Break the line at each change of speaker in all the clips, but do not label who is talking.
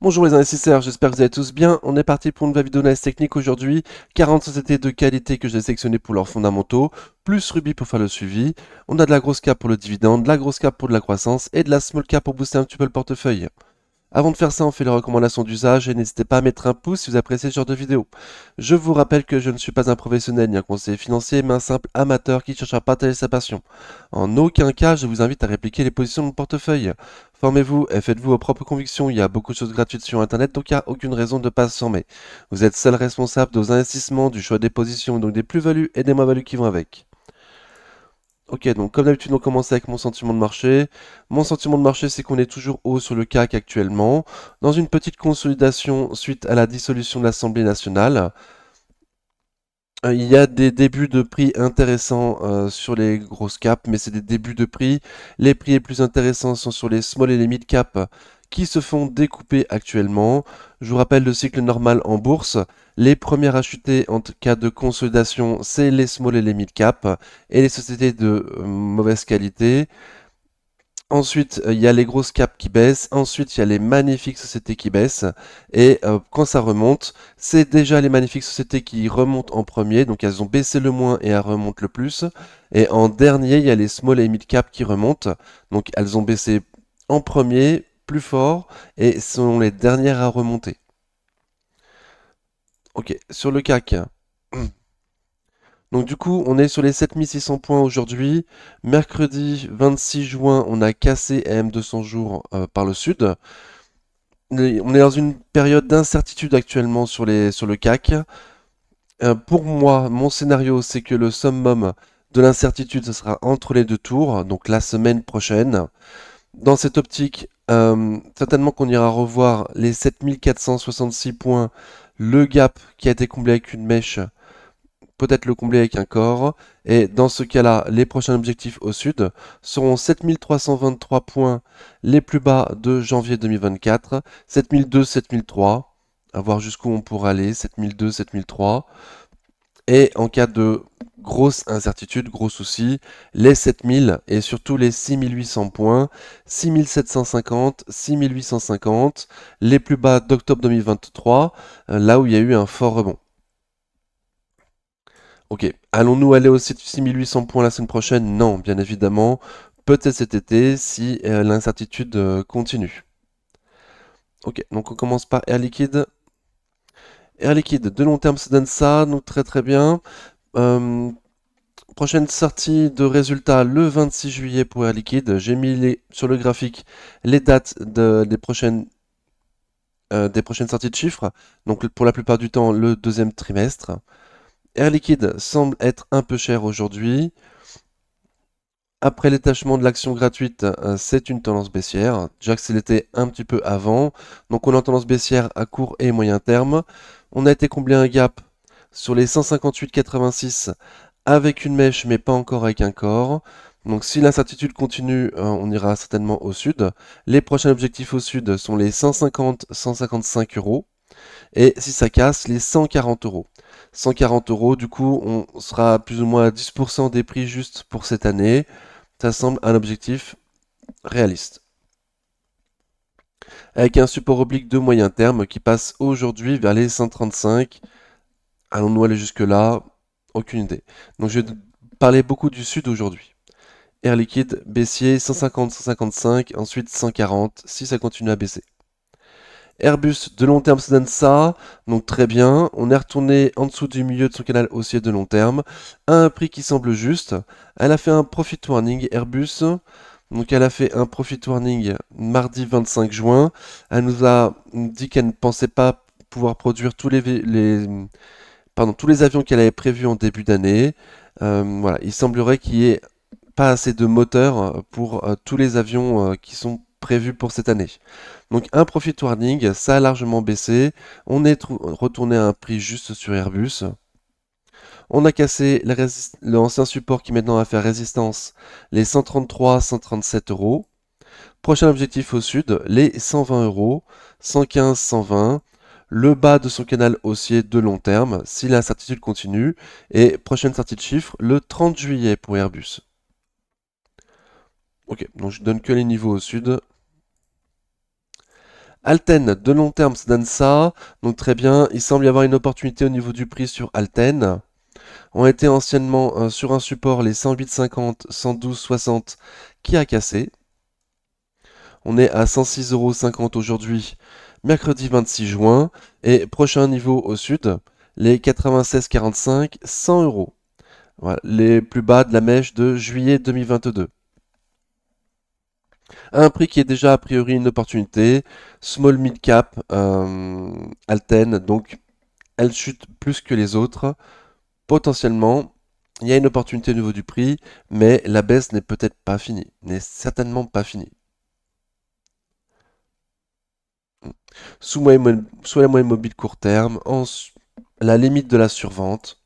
Bonjour les investisseurs, j'espère que vous allez tous bien. On est parti pour une nouvelle vidéo d'analyse technique aujourd'hui. 40 sociétés de qualité que j'ai sélectionnées pour leurs fondamentaux, plus Ruby pour faire le suivi. On a de la grosse cap pour le dividende, de la grosse cap pour de la croissance et de la small cap pour booster un petit peu le portefeuille. Avant de faire ça, on fait les recommandations d'usage et n'hésitez pas à mettre un pouce si vous appréciez ce genre de vidéo. Je vous rappelle que je ne suis pas un professionnel ni un conseiller financier, mais un simple amateur qui cherche à partager sa passion. En aucun cas, je vous invite à répliquer les positions de mon portefeuille. Formez-vous et faites-vous vos propres convictions, il y a beaucoup de choses gratuites sur Internet, donc il n'y a aucune raison de ne pas se former. Vous êtes seul responsable de vos investissements, du choix des positions, donc des plus-values et des moins-values qui vont avec. Ok, donc comme d'habitude, on commence avec mon sentiment de marché. Mon sentiment de marché, c'est qu'on est toujours haut sur le CAC actuellement, dans une petite consolidation suite à la dissolution de l'Assemblée nationale. Euh, il y a des débuts de prix intéressants euh, sur les grosses caps, mais c'est des débuts de prix. Les prix les plus intéressants sont sur les small et les mid caps qui se font découper actuellement. Je vous rappelle le cycle normal en bourse. Les premières à chuter en cas de consolidation, c'est les small et les mid cap et les sociétés de euh, mauvaise qualité. Ensuite, euh, il y a les grosses caps qui baissent. Ensuite, il y a les magnifiques sociétés qui baissent. Et euh, quand ça remonte, c'est déjà les magnifiques sociétés qui remontent en premier. Donc, elles ont baissé le moins et elles remontent le plus. Et en dernier, il y a les small et mid cap qui remontent. Donc, elles ont baissé en premier, plus fort et sont les dernières à remonter. Ok, sur le CAC. Donc du coup, on est sur les 7600 points aujourd'hui. Mercredi 26 juin, on a cassé m 200 jours euh, par le sud. on est dans une période d'incertitude actuellement sur, les, sur le CAC. Euh, pour moi, mon scénario, c'est que le summum de l'incertitude, ce sera entre les deux tours, donc la semaine prochaine dans cette optique, euh, certainement qu'on ira revoir les 7466 points, le gap qui a été comblé avec une mèche, peut-être le combler avec un corps, et dans ce cas-là, les prochains objectifs au sud seront 7323 points les plus bas de janvier 2024, 7002, 7003, à voir jusqu'où on pourra aller, 7002, 7003, et en cas de grosse incertitude, gros souci, les 7000 et surtout les 6800 points, 6750, 6850, les plus bas d'octobre 2023, euh, là où il y a eu un fort rebond. Ok, allons-nous aller au 6800 points la semaine prochaine Non, bien évidemment, peut-être cet été si euh, l'incertitude euh, continue. Ok, donc on commence par Air Liquide. Air Liquide, de long terme, ça donne ça, donc très très bien. Euh, prochaine sortie de résultats le 26 juillet pour Air Liquide. J'ai mis les, sur le graphique les dates des prochaines euh, des prochaines sorties de chiffres, donc pour la plupart du temps le deuxième trimestre. Air Liquide semble être un peu cher aujourd'hui. Après l'étachement de l'action gratuite, euh, c'est une tendance baissière. Déjà que c'était un petit peu avant, donc on a tendance baissière à court et moyen terme. On a été comblé un gap sur les 158,86 avec une mèche mais pas encore avec un corps. Donc si l'incertitude continue, hein, on ira certainement au sud. Les prochains objectifs au sud sont les 150-155 euros. Et si ça casse, les 140 euros. 140 euros, du coup, on sera plus ou moins à 10% des prix juste pour cette année. Ça semble un objectif réaliste. Avec un support oblique de moyen terme qui passe aujourd'hui vers les 135 Allons-nous aller jusque-là Aucune idée. Donc je vais parler beaucoup du sud aujourd'hui. Air liquide baissier 150, 155, ensuite 140 si ça continue à baisser. Airbus de long terme, ça donne ça. Donc très bien. On est retourné en dessous du milieu de son canal haussier de long terme. À un prix qui semble juste. Elle a fait un profit warning Airbus. Donc elle a fait un profit warning mardi 25 juin. Elle nous a dit qu'elle ne pensait pas pouvoir produire tous les, les, pardon, tous les avions qu'elle avait prévus en début d'année. Euh, il semblerait qu'il y ait pas assez de moteurs euh, pour euh, tous les avions qui sont prévus pour cette année. Donc un profit warning, ça a largement baissé. On est retourné à un prix juste sur Airbus. On a cassé l'ancien support qui maintenant va faire résistance, les 133-137 euros. Prochain objectif au sud, les 120 euros, 115-120 le bas de son canal haussier de long terme si l'incertitude continue et prochaine sortie de chiffre, le 30 juillet pour Airbus. Ok, donc je donne que les niveaux au sud. Alten, de long terme, ça donne ça. Donc très bien, il semble y avoir une opportunité au niveau du prix sur Alten. On était anciennement euh, sur un support les 108,50, 112,60 qui a cassé. On est à 106,50 aujourd'hui mercredi 26 juin. Et prochain niveau au sud, les 96,45, 100 euros. Voilà, les plus bas de la mèche de juillet 2022. Un prix qui est déjà a priori une opportunité. Small mid cap, euh, Alten, donc elle chute plus que les autres. Potentiellement, il y a une opportunité au niveau du prix, mais la baisse n'est peut-être pas finie, n'est certainement pas finie sous, les sous la mobile court terme, la limite de la survente.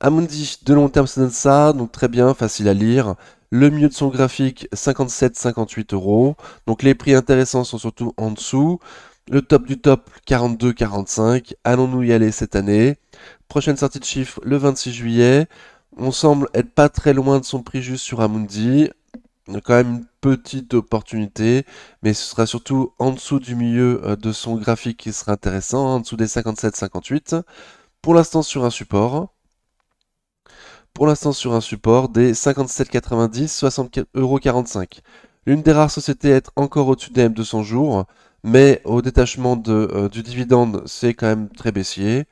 Amundi, de long terme, c'est ça, donc très bien, facile à lire. Le mieux de son graphique, 57-58 euros. Donc les prix intéressants sont surtout en dessous. Le top du top, 42-45. Allons-nous y aller cette année Prochaine sortie de chiffres, le 26 juillet. On semble être pas très loin de son prix juste sur Amundi quand même une petite opportunité, mais ce sera surtout en dessous du milieu euh, de son graphique qui sera intéressant, en dessous des 57,58. Pour l'instant sur un support. Pour l'instant sur un support des 57,90, 64,45€. L'une des rares sociétés à être encore au-dessus des M200 jours, mais au détachement de, euh, du dividende, c'est quand même très baissier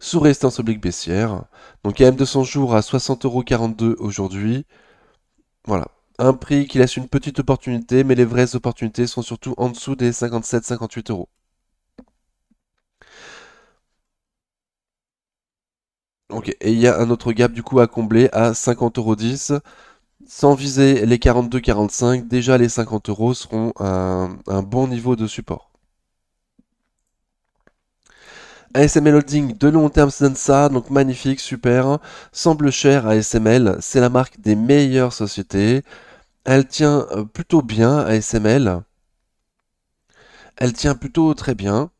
sous résistance oblique baissière. Donc m 200 jours à 60,42€ aujourd'hui. Voilà. Un prix qui laisse une petite opportunité, mais les vraies opportunités sont surtout en dessous des 57-58 euros. Ok, et il y a un autre gap du coup à combler à 50,10€. Sans viser les 42-45, déjà les 50 euros seront un bon niveau de support. ASML Holding de long terme c'est ça, donc magnifique, super. Semble cher ASML, c'est la marque des meilleures sociétés. Elle tient euh, plutôt bien ASML. Elle tient plutôt très bien.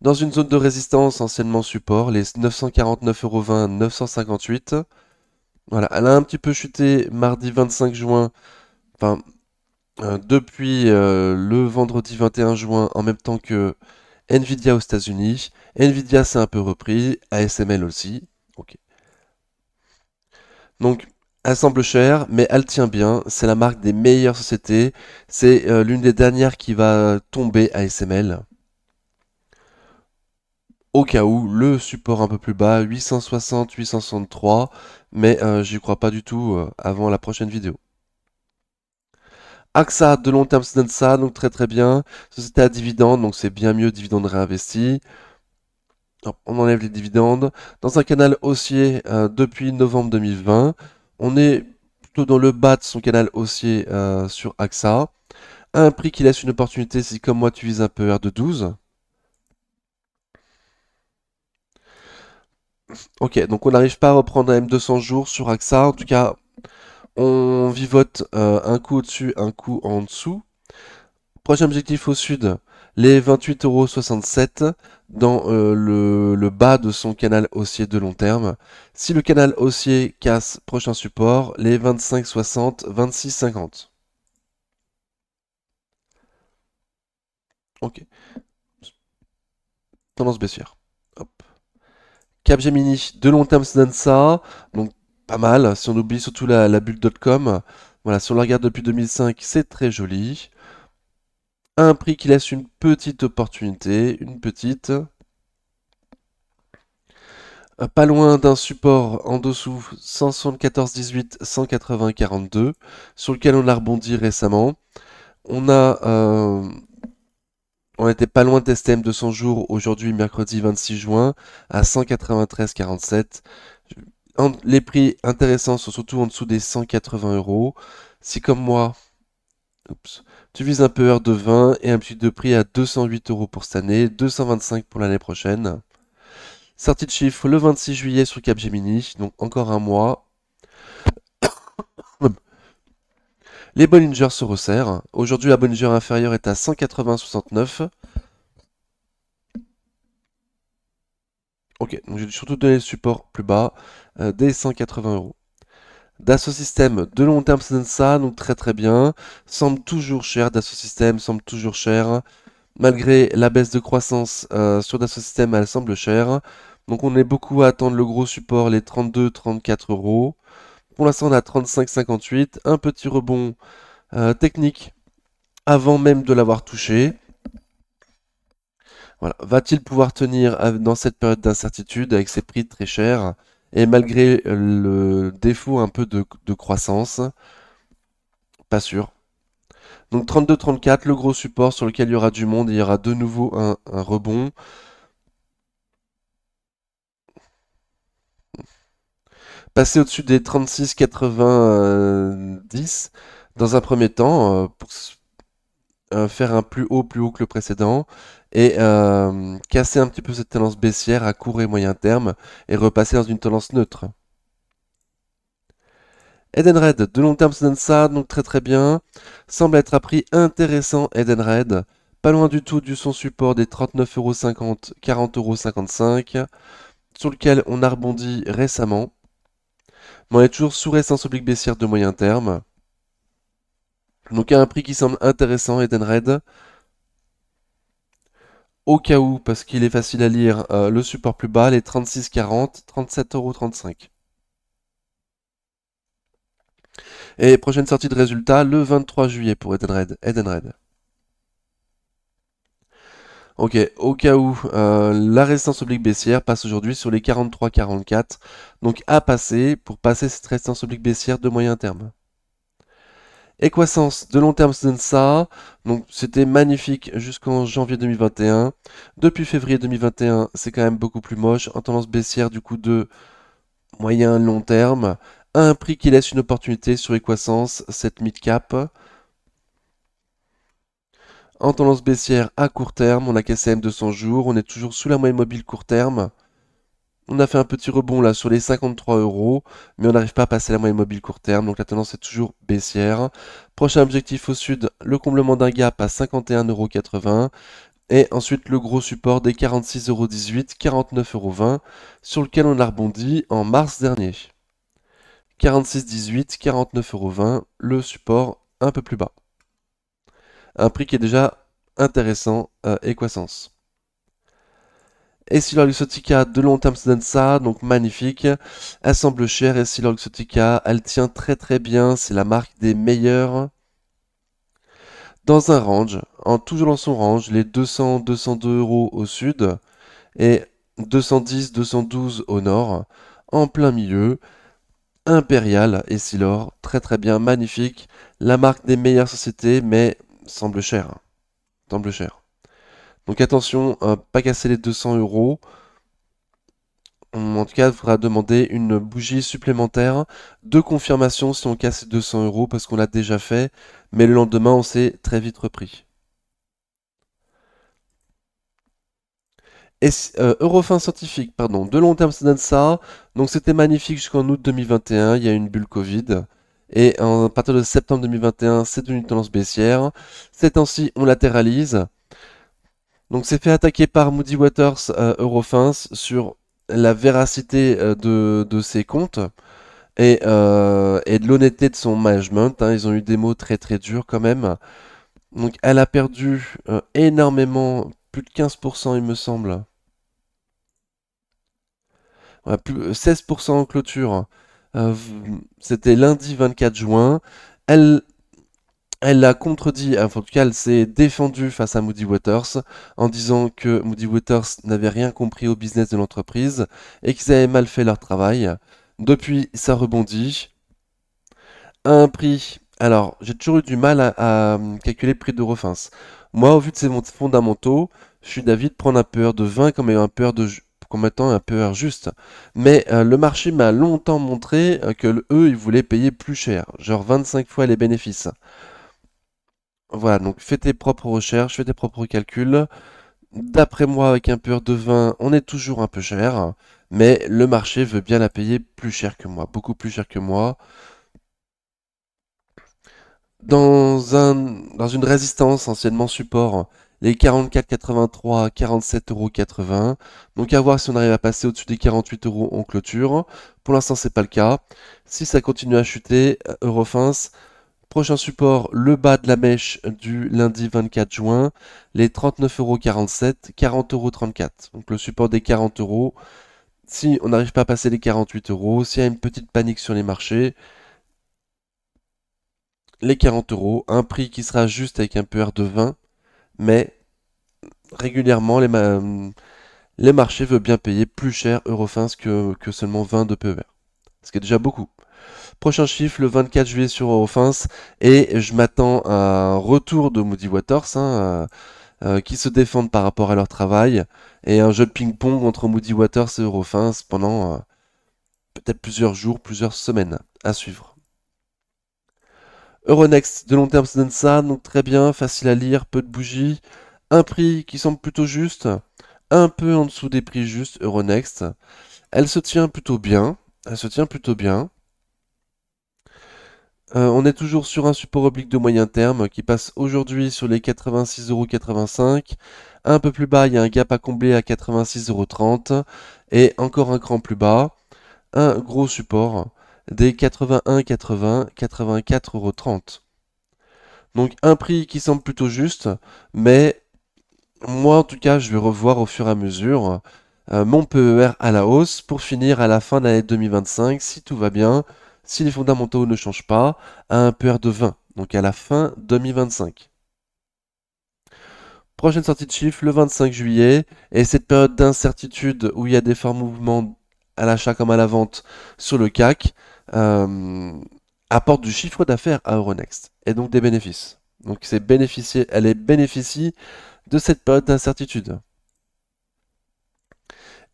Dans une zone de résistance, anciennement support, les 949,20€, 958. Voilà, elle a un petit peu chuté mardi 25 juin. Enfin, euh, depuis euh, le vendredi 21 juin, en même temps que Nvidia aux États-Unis, Nvidia s'est un peu repris, ASML aussi. Ok. Donc, elle semble chère, mais elle tient bien. C'est la marque des meilleures sociétés. C'est euh, l'une des dernières qui va tomber ASML. Au cas où, le support un peu plus bas, 860, 863, mais euh, j'y crois pas du tout euh, avant la prochaine vidéo. AXA de long terme c'est ça donc très très bien. Société à dividendes, donc c'est bien mieux, dividende réinvesti. on enlève les dividendes. Dans un canal haussier euh, depuis novembre 2020, on est plutôt dans le bas de son canal haussier euh, sur AXA. Un prix qui laisse une opportunité si comme moi tu vises un peu de 12. Ok, donc on n'arrive pas à reprendre un M200 jours sur AXA. En tout cas, on vivote euh, un coup au-dessus, un coup en dessous. Prochain objectif au sud, les 28,67€ dans euh, le, le, bas de son canal haussier de long terme. Si le canal haussier casse prochain support, les 25,60, 26,50. Ok. Tendance baissière. Cap Gemini de long terme, ça donne ça. Donc pas mal. Si on oublie surtout la, bulle.com, voilà, si on la regarde depuis 2005, c'est très joli. Un prix qui laisse une petite opportunité, une petite. Euh, pas loin d'un support en dessous 174-18, 180-42, sur lequel on a rebondi récemment. On a euh, On n'était pas loin de stm 200 jours aujourd'hui, mercredi 26 juin, à 193,47 les prix intéressants sont surtout en dessous des 180 euros. Si comme moi, Tu vises un peu hors de 20 et un petit de prix à 208 euros pour cette année, 225 pour l'année prochaine. Sortie de chiffre le 26 juillet sur Capgemini, donc encore un mois. Les Bollinger se resserrent. Aujourd'hui, la Bollinger inférieure est à 180,69. Ok, donc j'ai surtout donné le support plus bas, euh, des 180 euros. Dassault System, de long terme, c'est ça, donc très très bien. Semble toujours cher, Dassault System semble toujours cher. Malgré la baisse de croissance euh, sur Dassault System, elle semble chère. Donc on est beaucoup à attendre le gros support, les 32-34 euros. Pour l'instant, on a 35-58. Un petit rebond euh, technique avant même de l'avoir touché. Va-t-il pouvoir tenir dans cette période d'incertitude avec ses prix très chers et malgré le défaut un peu de, croissance Pas sûr. Donc 32-34, le gros support sur lequel il y aura du monde, il y aura de nouveau un, rebond. Passer au-dessus des 36 dans un premier temps euh, pour, euh, faire un plus haut, plus haut que le précédent, et euh, casser un petit peu cette tendance baissière à court et moyen terme, et repasser dans une tendance neutre. Eden Red, de long terme ça donne ça, donc très très bien. Semble être à prix intéressant Red. pas loin du tout du son support des 39,50€, 40,55€, sur lequel on a rebondi récemment. Mais on est toujours sous récence oblique baissière de moyen terme. Donc à un prix qui semble intéressant, Edenred. Au cas où, parce qu'il est facile à lire, euh, le support plus bas, les 36,40, 37,35€. Et prochaine sortie de résultat, le 23 juillet pour Edenred. Red. Ok, au cas où, euh, la résistance oblique baissière passe aujourd'hui sur les 43,44€, donc à passer pour passer cette résistance oblique baissière de moyen terme. Equoissance de long terme, c'est ça. Donc c'était magnifique jusqu'en janvier 2021. Depuis février 2021, c'est quand même beaucoup plus moche. En tendance baissière du coup de moyen long terme. À un prix qui laisse une opportunité sur Equoissance, cette mid cap. En tendance baissière à court terme, on a KCM 200 jours. On est toujours sous la moyenne mobile court terme. On a fait un petit rebond là sur les 53 euros, mais on n'arrive pas à passer la moyenne mobile court terme, donc la tendance est toujours baissière. Prochain objectif au sud, le comblement d'un gap à 51,80€. Et ensuite le gros support des 49,20 49,20€, sur lequel on a rebondi en mars dernier. 49,20 49,20€, le support un peu plus bas. Un prix qui est déjà intéressant euh, et croissance. Et si Luxotica de long terme ça, donc magnifique. Elle semble chère et si Luxotica, elle tient très très bien. C'est la marque des meilleurs. dans un range, en, toujours dans son range, les 200-202 euros au sud et 210-212 au nord, en plein milieu. Impérial et Silor, très très bien, magnifique. La marque des meilleures sociétés, mais semble cher. Semble cher. Donc attention, euh, pas casser les 200 euros. En tout cas, il faudra demander une bougie supplémentaire de confirmation si on casse les 200 euros parce qu'on l'a déjà fait. Mais le lendemain, on s'est très vite repris. Et, euh, Eurofin scientifique, pardon, de long terme, ça donne ça. Donc c'était magnifique jusqu'en août 2021, il y a une bulle Covid. Et à partir de septembre 2021, c'est une tendance baissière. Ces temps-ci, on latéralise. Donc c'est fait attaquer par Moody Waters euh, Eurofins sur la véracité euh, de, ses comptes euh, et, de l'honnêteté de son management. Hein. Ils ont eu des mots très très durs quand même. Donc elle a perdu énormément, plus de 15% il me semble. 16% en clôture. Hein. C'était lundi 24 juin. Elle, elle l'a contredit, en tout cas, elle s'est défendue face à Moody Waters en disant que Moody Waters n'avait rien compris au business de l'entreprise et qu'ils avaient mal fait leur travail. Depuis, ça rebondit. Un prix. Alors, j'ai toujours eu du mal à, hum, calculer le prix de Refins. Moi, au vu de ces fondamentaux, je suis d'avis de prendre un PEUR de 20 comme un de étant un PEUR juste. Mais euh, le marché m'a longtemps montré euh, que eux, ils voulaient payer plus cher, genre 25 fois les bénéfices. Voilà, donc fais tes propres recherches, fais tes propres calculs. D'après moi, avec un peu de vin, on est toujours un peu cher, mais le marché veut bien la payer plus cher que moi, beaucoup plus cher que moi. Dans, un, dans une résistance, anciennement support, les 44,83 47,80€. Donc à voir si on arrive à passer au-dessus des 48 euros en clôture. Pour l'instant, c'est pas le cas. Si ça continue à chuter, euh, Eurofins, Prochain support, le bas de la mèche du lundi 24 juin, les 39,47€, 40,34€. Donc le support des 40 euros. Si on n'arrive pas à passer les 48 s'il y a une petite panique sur les marchés, les 40 euros, un prix qui sera juste avec un PER de 20, mais régulièrement les, les marchés veulent bien payer plus cher Eurofins que, que seulement 20 de PER. Ce qui est déjà beaucoup. Prochain chiffre le 24 juillet sur Eurofins et je m'attends à un retour de Moody Waters hein, euh, euh, qui se défendent par rapport à leur travail et un jeu de ping-pong entre Moody Waters et Eurofins pendant euh, peut-être plusieurs jours, plusieurs semaines à suivre. Euronext, de long terme, c'est ça, donc très bien, facile à lire, peu de bougies, un prix qui semble plutôt juste, un peu en dessous des prix justes Euronext. Elle se tient plutôt bien, elle se tient plutôt bien. Euh, on est toujours sur un support oblique de moyen terme qui passe aujourd'hui sur les 86,85€. Un peu plus bas, il y a un gap à combler à 86,30€ et encore un cran plus bas, un gros support des 81,80, 84,30€. Donc un prix qui semble plutôt juste, mais moi en tout cas je vais revoir au fur et à mesure euh, mon PER à la hausse pour finir à la fin de l'année 2025 si tout va bien si les fondamentaux ne changent pas, à un PR de 20, donc à la fin 2025. Prochaine sortie de chiffre, le 25 juillet, et cette période d'incertitude où il y a des forts mouvements à l'achat comme à la vente sur le CAC euh, apporte du chiffre d'affaires à Euronext, et donc des bénéfices. Donc c'est elle est bénéficie de cette période d'incertitude.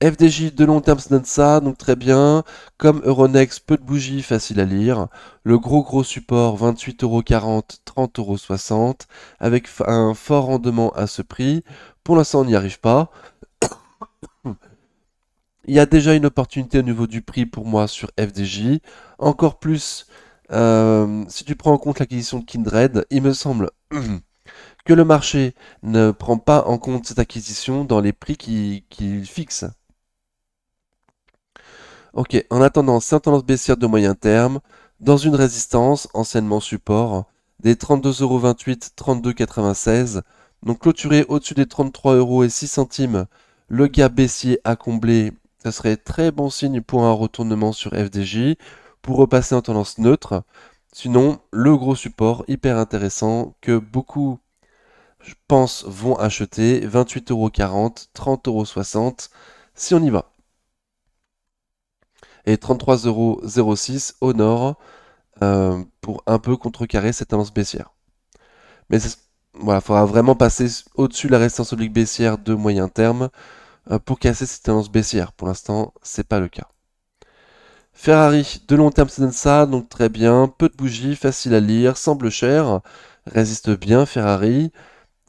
FDJ de long terme, ce donne ça, donc très bien. Comme Euronext, peu de bougies, facile à lire. Le gros gros support, 28,40€, 30,60€, avec un fort rendement à ce prix. Pour l'instant, on n'y arrive pas. Il y a déjà une opportunité au niveau du prix pour moi sur FDJ. Encore plus, euh, si tu prends en compte l'acquisition de Kindred, il me semble que le marché ne prend pas en compte cette acquisition dans les prix qu'il fixe. Ok, en attendant, c'est en tendance baissière de moyen terme, dans une résistance, anciennement support, des 32,28€, 32,96€, donc clôturé au-dessus des 33,06€, le gap baissier à combler, ce serait très bon signe pour un retournement sur FDJ, pour repasser en tendance neutre, sinon le gros support hyper intéressant que beaucoup je pense vont acheter 28,40€, 30,60€, si on y va et 33,06€ au nord euh, pour un peu contrecarrer cette tendance baissière. Mais voilà, il faudra vraiment passer au-dessus de la résistance oblique baissière de moyen terme euh, pour casser cette tendance baissière. Pour l'instant, c'est pas le cas. Ferrari, de long terme, c'est ça, donc très bien. Peu de bougies, facile à lire, semble cher, résiste bien Ferrari.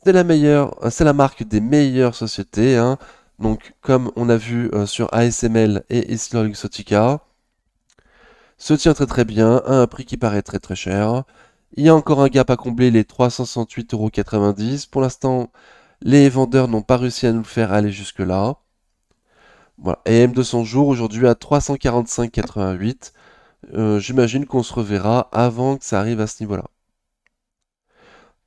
C'est la meilleure, c'est la marque des meilleures sociétés. Hein. Donc, comme on a vu euh, sur ASML et Isla Sotica, se tient très très bien à un prix qui paraît très très cher. Il y a encore un gap à combler, les 368,90€. Pour l'instant, les vendeurs n'ont pas réussi à nous le faire aller jusque-là. Voilà. Et M200 jours aujourd'hui à 345,88€. Euh, J'imagine qu'on se reverra avant que ça arrive à ce niveau-là.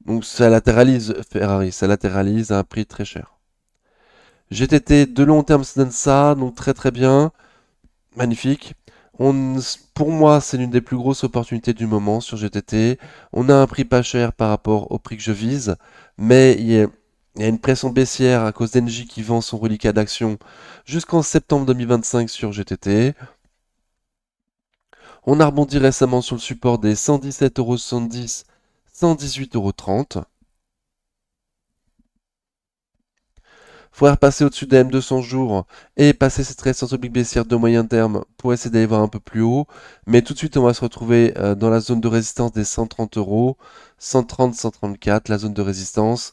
Donc ça latéralise Ferrari, ça latéralise à un prix très cher. GTT de long terme ça, donc très très bien, magnifique. pour moi, c'est l'une des plus grosses opportunités du moment sur GTT. On a un prix pas cher par rapport au prix que je vise, mais il y a, il y a une pression baissière à cause d'Engie qui vend son reliquat d'action jusqu'en septembre 2025 sur GTT. On a rebondi récemment sur le support des 117,70€, 118,30€. faudrait passer au-dessus des M200 jours et passer cette résistance oblique baissière de moyen terme pour essayer d'aller voir un peu plus haut. Mais tout de suite, on va se retrouver euh, dans la zone de résistance des 130 euros, 130, 134, la zone de résistance.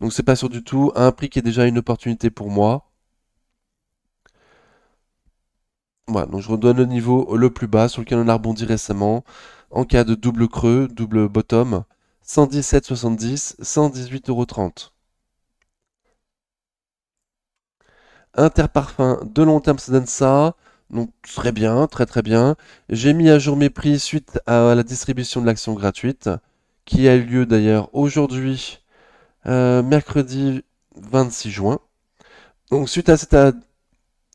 Donc c'est pas sûr du tout. Un prix qui est déjà une opportunité pour moi. Voilà, donc je redonne le niveau le plus bas sur lequel on a rebondi récemment. En cas de double creux, double bottom, 117,70, 118,30. Interparfum de long terme, ça donne ça. Donc très bien, très très bien. J'ai mis à jour mes prix suite à la distribution de l'action gratuite, qui a eu lieu d'ailleurs aujourd'hui, euh, mercredi 26 juin. Donc suite à cette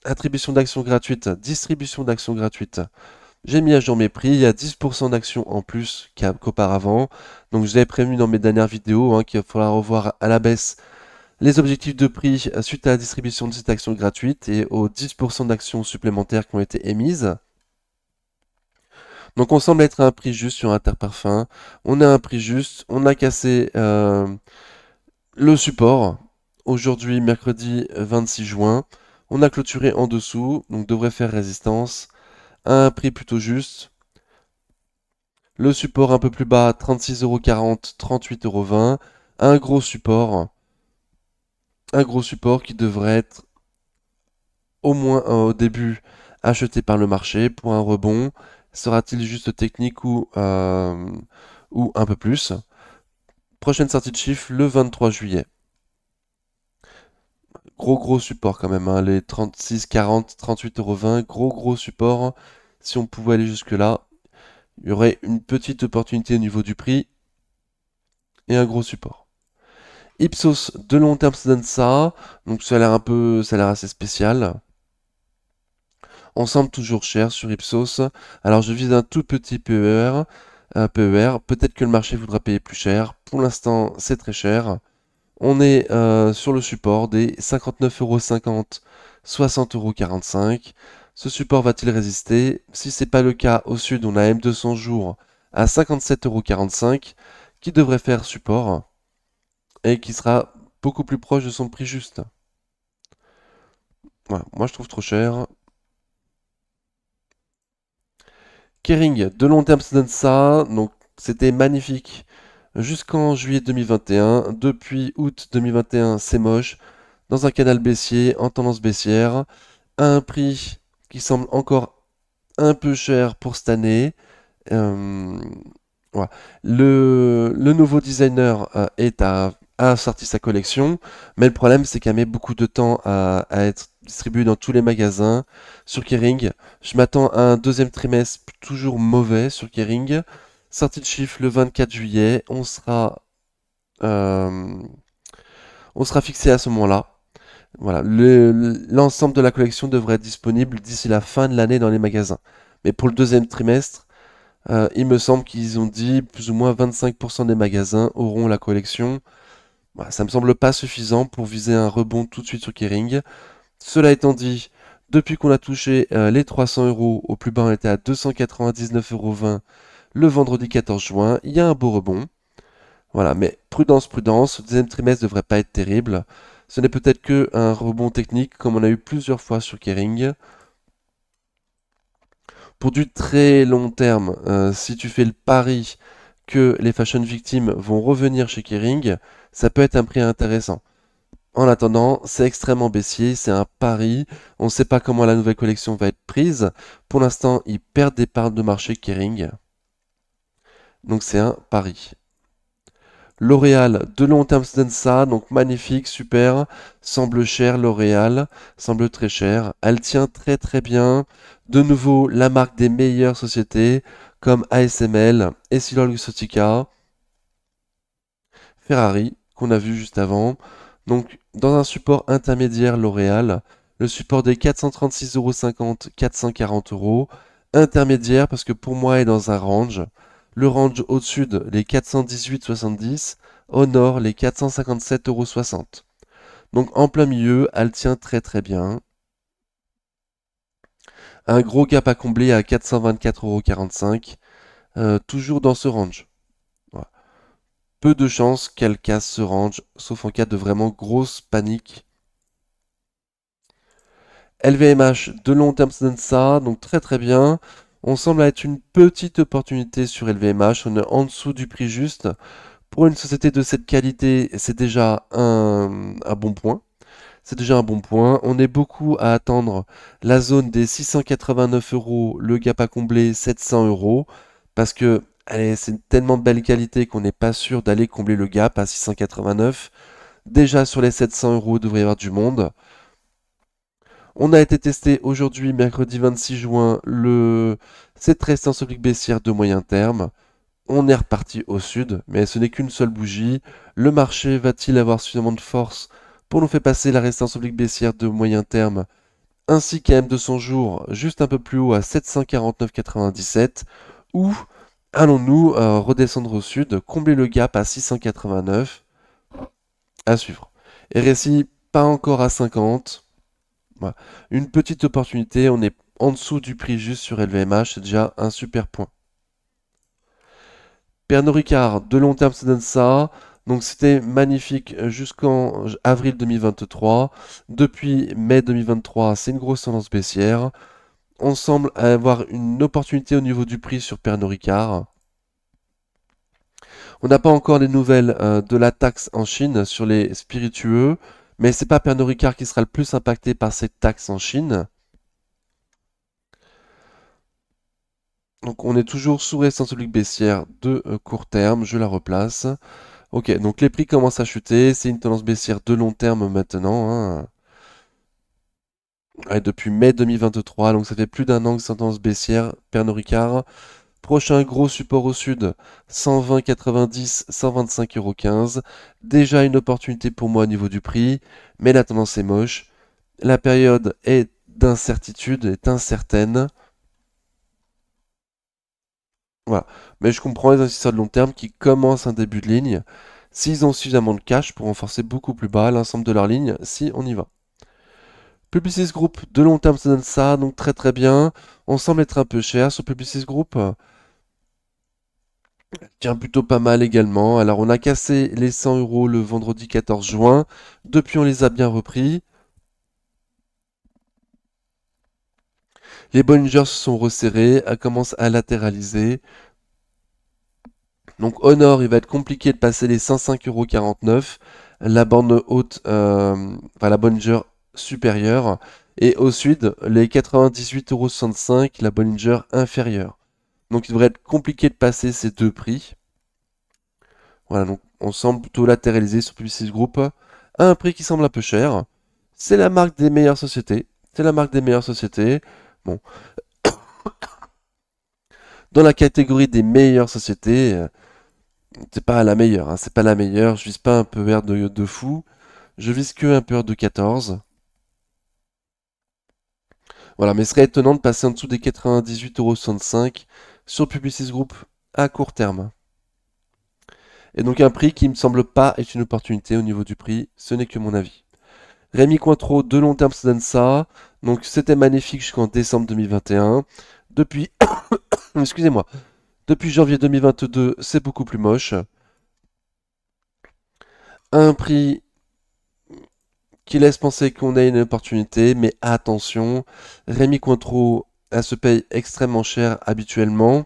attribution d'action gratuite, distribution d'action gratuite, j'ai mis à jour mes prix, il y a 10% d'action en plus qu'auparavant. Donc je vous avais prévenu dans mes dernières vidéos hein, qu'il va falloir revoir à la baisse les objectifs de prix euh, suite à la distribution de cette action gratuite et aux 10% d'actions supplémentaires qui ont été émises. Donc on semble être à un prix juste sur Interparfum. On a un prix juste. On a cassé euh, le support. Aujourd'hui, mercredi 26 juin. On a clôturé en dessous. Donc devrait faire résistance. À un prix plutôt juste. Le support un peu plus bas, 36,40€, 38,20€. Un gros support un gros support qui devrait être au moins euh, au début acheté par le marché pour un rebond. Sera-t-il juste technique ou, euh, ou un peu plus Prochaine sortie de chiffre le 23 juillet. Gros gros support quand même, hein, les 36, 40, 38,20 euros, gros gros support. Si on pouvait aller jusque-là, il y aurait une petite opportunité au niveau du prix et un gros support. Ipsos de long terme ça donne ça, donc ça a l'air un peu, ça a l'air assez spécial. on semble toujours cher sur Ipsos. Alors je vise un tout petit PER, PER. Peut-être que le marché voudra payer plus cher. Pour l'instant c'est très cher. On est euh, sur le support des 59,50€, 60,45€. Ce support va-t-il résister Si c'est pas le cas, au sud on a M200 jours à 57,45€ qui devrait faire support et qui sera beaucoup plus proche de son prix juste. moi je trouve trop cher. Kering, de long terme ça donne ça, donc c'était magnifique jusqu'en juillet 2021, depuis août 2021 c'est moche, dans un canal baissier, en tendance baissière, à un prix qui semble encore un peu cher pour cette année. Euh, le, nouveau designer euh, est à a sorti sa collection, mais le problème c'est qu'elle met beaucoup de temps à, être distribuée dans tous les magasins. Sur Kering, je m'attends à un deuxième trimestre toujours mauvais sur Kering. Sortie de chiffre le 24 juillet, on sera, euh, on sera fixé à ce moment-là. Voilà, l'ensemble de la collection devrait être disponible d'ici la fin de l'année dans les magasins. Mais pour le deuxième trimestre, euh, il me semble qu'ils ont dit plus ou moins 25% des magasins auront la collection ça me semble pas suffisant pour viser un rebond tout de suite sur Kering. Cela étant dit, depuis qu'on a touché euh, les 300 euros, au plus bas on était à 299,20 euros le vendredi 14 juin, il y a un beau rebond. Voilà, mais prudence, prudence, le deuxième trimestre ne devrait pas être terrible. Ce n'est peut-être qu'un rebond technique comme on a eu plusieurs fois sur Kering. Pour du très long terme, euh, si tu fais le pari que les fashion victimes vont revenir chez Kering, ça peut être un prix intéressant. En attendant, c'est extrêmement baissier, c'est un pari. On ne sait pas comment la nouvelle collection va être prise. Pour l'instant, ils perdent des parts de marché Kering. Donc c'est un pari. L'Oréal, de long terme Stensa. donc magnifique, super, semble cher L'Oréal, semble très cher, elle tient très très bien, de nouveau la marque des meilleures sociétés comme ASML, Essilor Sotica, Ferrari, qu'on a vu juste avant. Donc, dans un support intermédiaire L'Oréal, le support des 440 euros Intermédiaire, parce que pour moi, est dans un range. Le range au sud, les 418,70. Au nord, les 457,60€. Donc, en plein milieu, elle tient très très bien. Un gros gap à combler à 424,45 Euh, toujours dans ce range peu de chances qu'elle casse ce range, sauf en cas de vraiment grosse panique. LVMH de long terme ça, donc très très bien. On semble être une petite opportunité sur LVMH, on est en dessous du prix juste. Pour une société de cette qualité, c'est déjà un, un bon point c'est déjà un bon point. On est beaucoup à attendre la zone des 689 euros, le gap à combler 700 euros, parce que c'est tellement de belle qualité qu'on n'est pas sûr d'aller combler le gap à 689. Déjà sur les 700 euros, il devrait y avoir du monde. On a été testé aujourd'hui, mercredi 26 juin, le cette résistance oblique baissière de moyen terme. On est reparti au sud, mais ce n'est qu'une seule bougie. Le marché va-t-il avoir suffisamment de force pour nous faire passer la résistance oblique baissière de moyen terme ainsi qu'à M200 jours juste un peu plus haut à 749,97 ou allons-nous euh, redescendre au sud, combler le gap à 689 à suivre. RSI pas encore à 50. Une petite opportunité, on est en dessous du prix juste sur LVMH, c'est déjà un super point. Pernod Ricard, de long terme, ça donne ça. Donc c'était magnifique jusqu'en avril 2023. Depuis mai 2023, c'est une grosse tendance baissière on semble avoir une opportunité au niveau du prix sur Pernod Ricard. On n'a pas encore les nouvelles euh, de la taxe en Chine sur les spiritueux, mais c'est pas Pernod Ricard qui sera le plus impacté par cette taxe en Chine. Donc on est toujours sous résistance oblique baissière de euh, court terme, je la replace. Ok, donc les prix commencent à chuter, c'est une tendance baissière de long terme maintenant. Hein depuis mai 2023, donc ça fait plus d'un an que tendance baissière, Pernod Ricard. Prochain gros support au sud, 120,90, 125,15€. Déjà une opportunité pour moi au niveau du prix, mais la tendance est moche. La période est d'incertitude, est incertaine. Voilà. Mais je comprends les investisseurs de long terme qui commencent un début de ligne. S'ils ont suffisamment de cash pour renforcer beaucoup plus bas l'ensemble de leur ligne, si on y va. Publicis Group, de long terme, ça donne ça, donc très très bien. On semble être un peu cher sur Publicis Group. Tiens, plutôt pas mal également. Alors, on a cassé les 100 euros le vendredi 14 juin. Depuis, on les a bien repris. Les Bollinger se sont resserrés, commence à latéraliser. Donc, Honor, il va être compliqué de passer les 105,49 euros. La borne haute, euh, enfin la Bollinger supérieure. Et au sud, les 98,65€, la Bollinger inférieure. Donc il devrait être compliqué de passer ces deux prix. Voilà, donc on semble plutôt latéralisé sur Publicis Group à un prix qui semble un peu cher. C'est la marque des meilleures sociétés. C'est la marque des meilleures sociétés. Bon. Dans la catégorie des meilleures sociétés, euh, c'est pas la meilleure, hein. c'est pas la meilleure. Je vise pas un peu vert de, de fou. Je vise que un peu de 14. Voilà, mais ce serait étonnant de passer en dessous des 98,65€ sur Publicis Group à court terme. Et donc un prix qui ne me semble pas être une opportunité au niveau du prix, ce n'est que mon avis. Rémi Cointreau, de long terme, ça donne ça. Donc c'était magnifique jusqu'en décembre 2021. Depuis, excusez-moi, depuis janvier 2022, c'est beaucoup plus moche. Un prix qui laisse penser qu'on a une opportunité, mais attention, Rémi Cointreau, elle se paye extrêmement cher habituellement.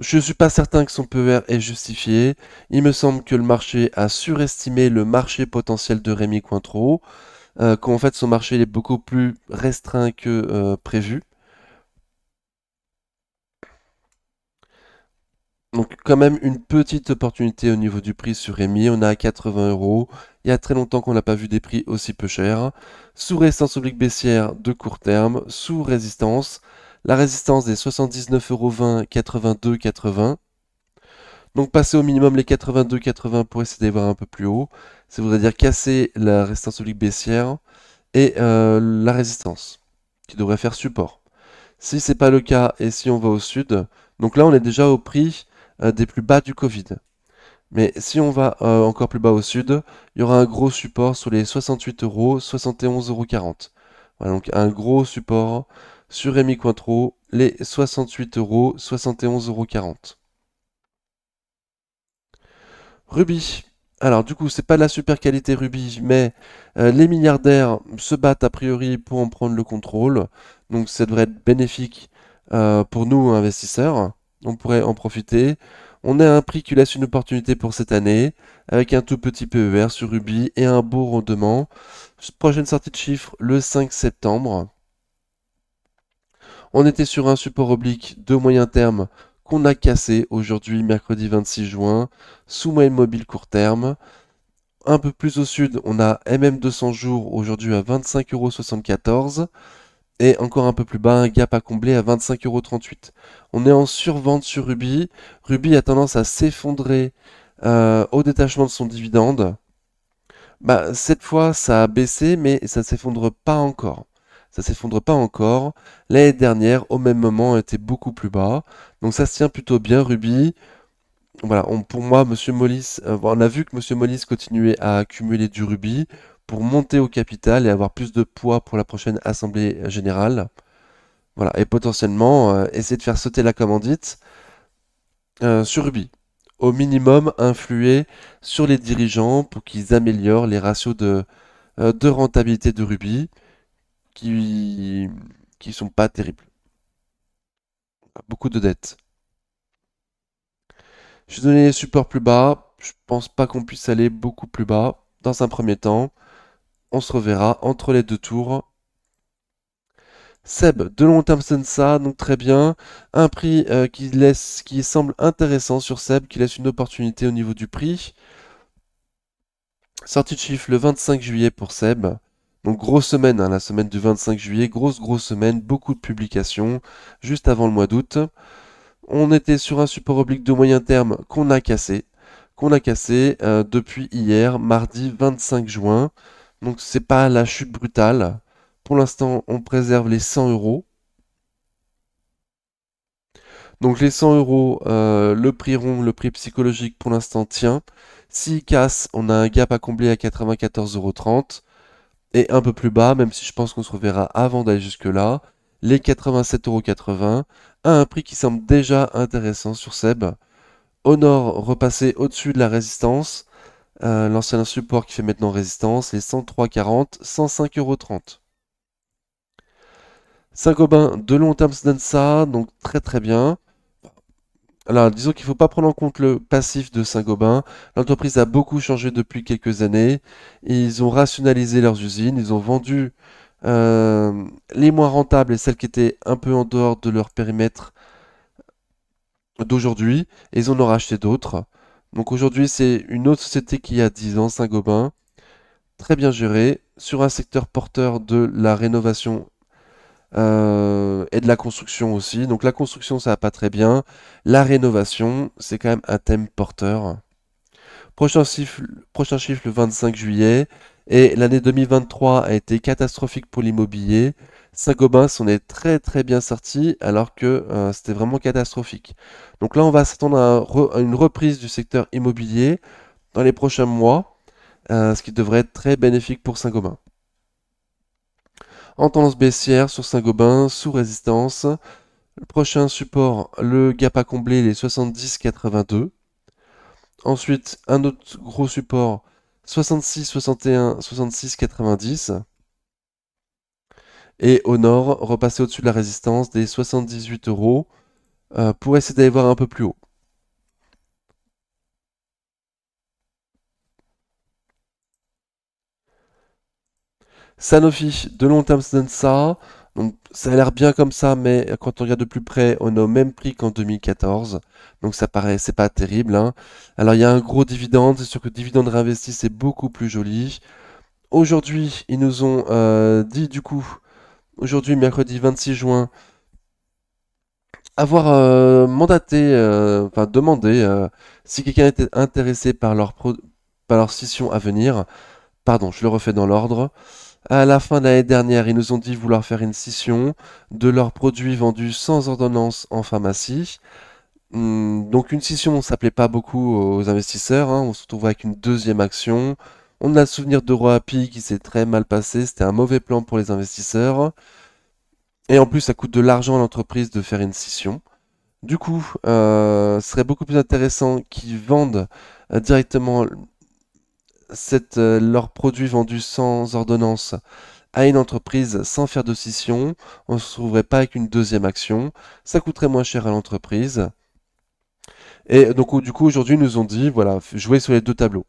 Je ne suis pas certain que son PER est justifié. Il me semble que le marché a surestimé le marché potentiel de Rémi Cointreau, euh, qu'en fait son marché est beaucoup plus restreint que euh, prévu. Donc quand même une petite opportunité au niveau du prix sur Rémi, on a à 80 euros. Il y a très longtemps qu'on n'a pas vu des prix aussi peu chers. Sous résistance oblique baissière de court terme, sous résistance, la résistance des 79,20€, 82,80. Donc passer au minimum les 82,80 pour essayer de voir un peu plus haut. Ça voudrait dire casser la résistance oblique baissière et euh, la résistance qui devrait faire support. Si c'est pas le cas et si on va au sud, donc là on est déjà au prix euh, des plus bas du Covid. Mais si on va euh, encore plus bas au sud, il y aura un gros support sur les 68 euros, Voilà, donc un gros support sur Rémi Cointreau, les 68 euros, 71 Ruby. Alors du coup, c'est pas de la super qualité Ruby, mais euh, les milliardaires se battent a priori pour en prendre le contrôle. Donc ça devrait être bénéfique pour nous investisseurs on pourrait en profiter. On a un prix qui laisse une opportunité pour cette année, avec un tout petit PER sur Ruby et un beau rendement. Prochaine sortie de chiffres le 5 septembre. On était sur un support oblique de moyen terme qu'on a cassé aujourd'hui, mercredi 26 juin, sous moyenne mobile court terme. Un peu plus au sud, on a MM200 jours aujourd'hui à 25,74€. Et encore un peu plus bas, un gap à combler à 25,38€. On est en survente sur Ruby. Ruby a tendance à s'effondrer euh, au détachement de son dividende. Bah, cette fois, ça a baissé, mais ça s'effondre pas encore. Ça s'effondre pas encore. L'année dernière, au même moment, était beaucoup plus bas. Donc ça se tient plutôt bien, Ruby. Voilà, pour moi, Monsieur Molis euh, on a vu que Monsieur Mollis continuait à accumuler du Ruby pour monter au capital et avoir plus de poids pour la prochaine assemblée générale. Voilà, et potentiellement euh, essayer de faire sauter la commandite euh, sur Ruby. Au minimum, influer sur les dirigeants pour qu'ils améliorent les ratios de, euh, de rentabilité de Ruby qui qui sont pas terribles. Beaucoup de dettes. Je vais donner les supports plus bas. Je pense pas qu'on puisse aller beaucoup plus bas dans un premier temps on se reverra entre les deux tours. Seb de long terme, ça, donc très bien. Un prix euh, qui, laisse, qui semble intéressant sur Seb, qui laisse une opportunité au niveau du prix. Sortie de chiffre le 25 juillet pour Seb. Donc grosse semaine, hein, la semaine du 25 juillet, grosse grosse semaine, beaucoup de publications, juste avant le mois d'août. On était sur un support oblique de moyen terme qu'on a cassé, qu'on a cassé euh, depuis hier, mardi 25 juin. Donc c'est pas la chute brutale. Pour l'instant, on préserve les 100 euros. Donc les 100 euros, euh, le prix rond, le prix psychologique pour l'instant tient. S'il casse, on a un gap à combler à 94,30 euros. Et un peu plus bas, même si je pense qu'on se reverra avant d'aller jusque-là, les 87,80 euros à un prix qui semble déjà intéressant sur Seb. Honor repassé au-dessus de la résistance euh, l'ancien support qui fait maintenant résistance est 103,40, 105,30€. Saint-Gobain, de long terme, donne ça, donc très très bien. Alors, disons qu'il ne faut pas prendre en compte le passif de Saint-Gobain. L'entreprise a beaucoup changé depuis quelques années. Ils ont rationalisé leurs usines, ils ont vendu euh, les moins rentables et celles qui étaient un peu en dehors de leur périmètre d'aujourd'hui, et ils en ont racheté d'autres. Donc aujourd'hui, c'est une autre société qui a 10 ans, Saint-Gobain, très bien gérée, sur un secteur porteur de la rénovation euh, et de la construction aussi. Donc la construction, ça va pas très bien. La rénovation, c'est quand même un thème porteur. Prochain chiffre, prochain chiffre le 25 juillet. Et l'année 2023 a été catastrophique pour l'immobilier. Saint-Gobain s'en est très très bien sorti alors que euh, c'était vraiment catastrophique. Donc là, on va s'attendre à, une reprise du secteur immobilier dans les prochains mois, euh, ce qui devrait être très bénéfique pour Saint-Gobain. En tendance baissière sur Saint-Gobain, sous résistance, le prochain support, le gap à combler, les 70-82. Ensuite, un autre gros support, 66, 61, 66, 90. Et au nord, repasser au-dessus de la résistance des 78 euros euh, pour essayer d'aller voir un peu plus haut. Sanofi, de long terme, ça ça. Donc, ça a l'air bien comme ça, mais quand on regarde de plus près, on est au même prix qu'en 2014. Donc ça paraît, c'est pas terrible. Hein. Alors il y a un gros dividende, c'est sûr que le dividende réinvesti c'est beaucoup plus joli. Aujourd'hui, ils nous ont euh, dit du coup aujourd'hui, mercredi 26 juin, avoir euh, mandaté, euh, enfin demandé euh, si quelqu'un était intéressé par leur, leur scission à venir. Pardon, je le refais dans l'ordre. À la fin de l'année dernière, ils nous ont dit vouloir faire une scission de leurs produits vendus sans ordonnance en pharmacie. Hmm, donc une scission, ne s'appelait pas beaucoup aux investisseurs. Hein. On se retrouve avec une deuxième action, on a le souvenir de Happy qui s'est très mal passé, c'était un mauvais plan pour les investisseurs. Et en plus, ça coûte de l'argent à l'entreprise de faire une scission. Du coup, euh, ce serait beaucoup plus intéressant qu'ils vendent euh, directement euh, leurs produits vendus sans ordonnance à une entreprise sans faire de scission. On ne se trouverait pas avec une deuxième action. Ça coûterait moins cher à l'entreprise. Et donc, du coup, aujourd'hui, ils nous ont dit, voilà, jouez sur les deux tableaux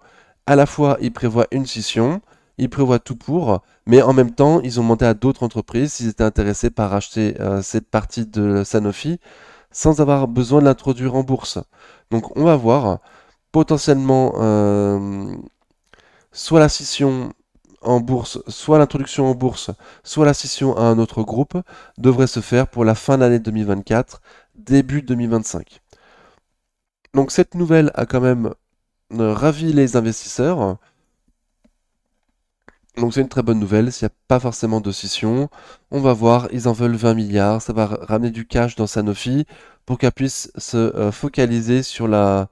à la fois, ils prévoient une scission, ils prévoient tout pour, mais en même temps, ils ont monté à d'autres entreprises s'ils étaient intéressés par acheter euh, cette partie de Sanofi sans avoir besoin de l'introduire en bourse. Donc on va voir potentiellement euh, soit la scission en bourse, soit l'introduction en bourse, soit la scission à un autre groupe devrait se faire pour la fin de l'année 2024, début 2025. Donc cette nouvelle a quand même euh, ravit les investisseurs. Donc c'est une très bonne nouvelle, s'il n'y a pas forcément de scission, on va voir, ils en veulent 20 milliards, ça va ramener du cash dans Sanofi pour qu'elle puisse se euh, focaliser sur la,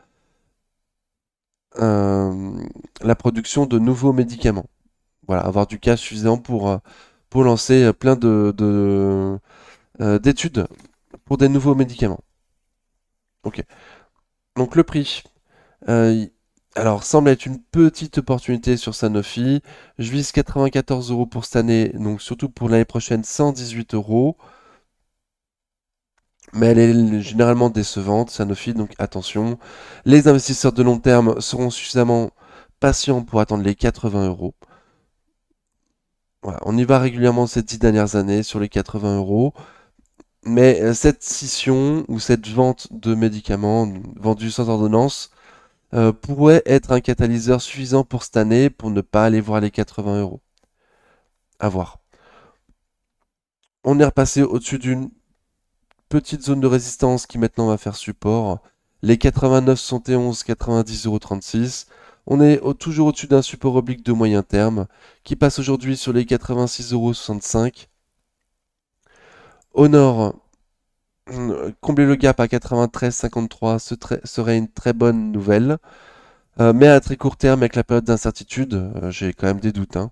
euh, la production de nouveaux médicaments. Voilà, avoir du cash suffisant pour, pour lancer plein de, d'études pour des nouveaux médicaments. Ok. Donc le prix alors, semble être une petite opportunité sur Sanofi. Je vise 94 euros pour cette année, donc surtout pour l'année prochaine 118 euros. Mais elle est généralement décevante, Sanofi, donc attention. Les investisseurs de long terme seront suffisamment patients pour attendre les 80 euros. Voilà, on y va régulièrement ces 10 dernières années sur les 80 euros. Mais euh, cette scission ou cette vente de médicaments vendus sans ordonnance euh, pourrait être un catalyseur suffisant pour cette année pour ne pas aller voir les 80 euros. À voir. On est repassé au-dessus d'une petite zone de résistance qui maintenant va faire support. Les 89, 90,36€. On est toujours au-dessus d'un support oblique de moyen terme qui passe aujourd'hui sur les 86,65 Au nord, combler le gap à 93,53 ce serait une très bonne nouvelle. Euh, mais à très court terme, avec la période d'incertitude, euh, j'ai quand même des doutes. Hein.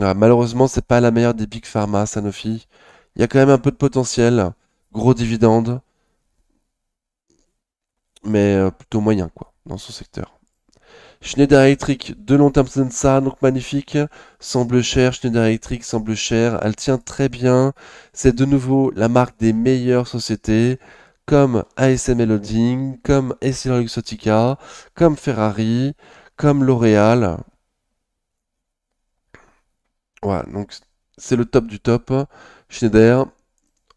Ah, malheureusement, c'est pas la meilleure des big pharma, Sanofi. Il y a quand même un peu de potentiel, gros dividendes, mais euh, plutôt moyen quoi, dans son secteur. Schneider Electric de longtemps ça donc magnifique, semble cher, Schneider Electric semble cher, elle tient très bien, c'est de nouveau la marque des meilleures sociétés, comme ASML Holding, comme EssilorLuxottica, comme Ferrari, comme L'Oréal. Voilà, donc c'est le top du top, Schneider.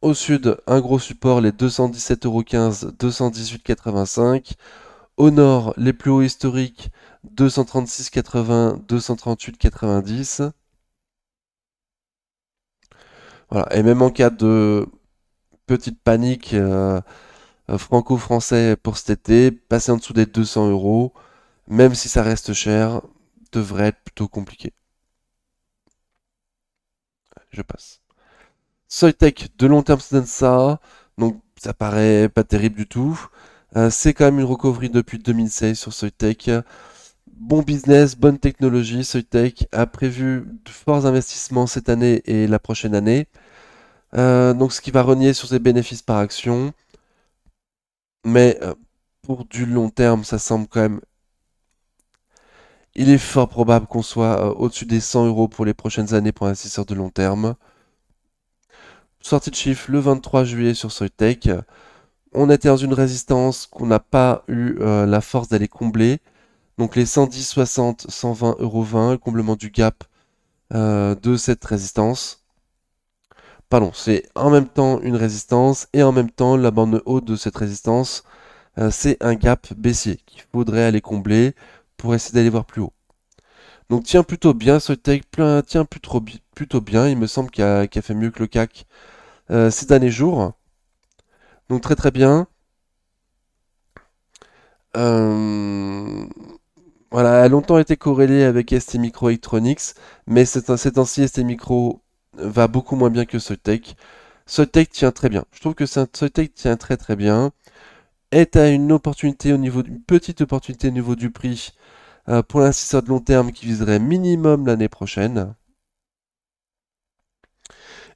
Au sud, un gros support, les 217,15€, 218,85€. Au nord, les plus hauts historiques 236,80, 238,90. Voilà. Et même en cas de petite panique euh, euh, franco-français pour cet été, passer en dessous des 200 euros, même si ça reste cher, devrait être plutôt compliqué. Je passe. Soytech de long terme, c'est ça. Donc ça paraît pas terrible du tout. Euh, c'est quand même une recovery depuis 2016 sur Soytech. Bon business, bonne technologie. Soytech a prévu de forts investissements cette année et la prochaine année. Euh, donc ce qui va renier sur ses bénéfices par action. Mais euh, pour du long terme, ça semble quand même... Il est fort probable qu'on soit au-dessus des 100 euros pour les prochaines années pour investisseurs de long terme. Sortie de chiffre le 23 juillet sur Soytech on était dans une résistance qu'on n'a pas eu euh, la force d'aller combler. Donc les 110, 60, 120, euros le comblement du gap euh, de cette résistance. Pardon, c'est en même temps une résistance et en même temps la borne haute de cette résistance, euh, c'est un gap baissier qu'il faudrait aller combler pour essayer d'aller voir plus haut. Donc tient plutôt bien ce tech, tient plutôt, plutôt bien, il me semble qu'il a, fait mieux que le CAC ces derniers jours. Donc très très bien. Euh, voilà, elle a longtemps été corrélée avec ST Micro Electronics, mais cet cet STMicro ST Micro va beaucoup moins bien que Soltek. Soltek tient très bien. Je trouve que Soltech tient très très bien. Est à une opportunité au niveau, d'une petite opportunité au niveau du prix euh, pour l'inciseur de long terme qui viserait minimum l'année prochaine.